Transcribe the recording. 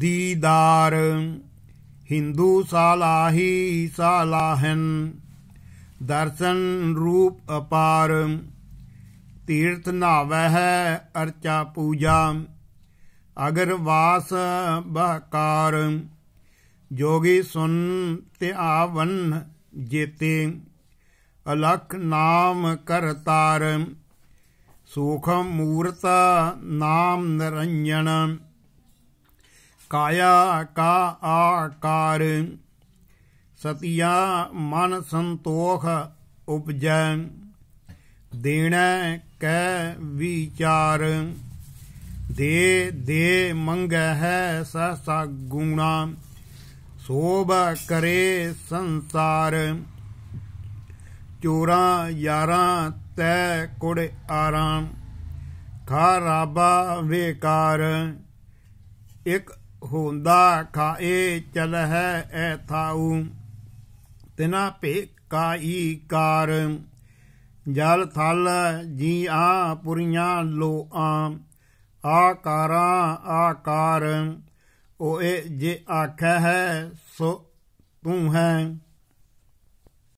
ਦੀਦਾਰ ਹਿੰਦੂ ਸਾਲਾਹੀ ਸਾਲਾਹਨ ਦਰਸ਼ਨ ਰੂਪ ਅਪਾਰ ਤੀਰਥ ਨਾਵੈ ਹੈ ਅਰਚਾ ਪੂਜਾ ਅਗਰ ਵਾਸ ਬਹਕਾਰ ਜੋਗੀ ਸੁਨ ਧਿਆਵਨ ਜੇਤੇ ਅਲਖ ਨਾਮ ਕਰਤਾਰ ਸੂਖ ਮੂਰਤ ਨਾਮ ਨਰੰਜਣ ਕਾਇਆ ਕਾ ਆਕਾਰ ਸਤਿਆ ਮਨ ਸੰਤੋਖ ਉਪਜੈ ਦੇਣਾ ਕੈ ਵਿਚਾਰ ਦੇ ਦੇ ਮੰਗੈ ਹੈ ਸਸਾ ਗੁਣਾ ਸੋਬ ਕਰੇ ਸੰਸਾਰ ਚੋਰਾ ਯਾਰਾਂ ਤੈ ਕੁੜ ਆਰਾਮ ਖਰਾਬਾ ਵੇਕਾਰ ਇੱਕ ਹੁੰਦਾ ਖਾਏ ਚਲ ਐ ਥਾਉ ਤਿਨਾ ਭੇਕਾਈ ਕਾਰ ਜਲ ਥਲ ਜੀ ਆ ਪੁਰੀਆਂ ਲੋ ਆ ਆਕਾਰਾਂ ਆਕਾਰ ਓਏ ਜੇ ਆਖ ਹੈ ਸੋ ਤੂੰ ਹੈ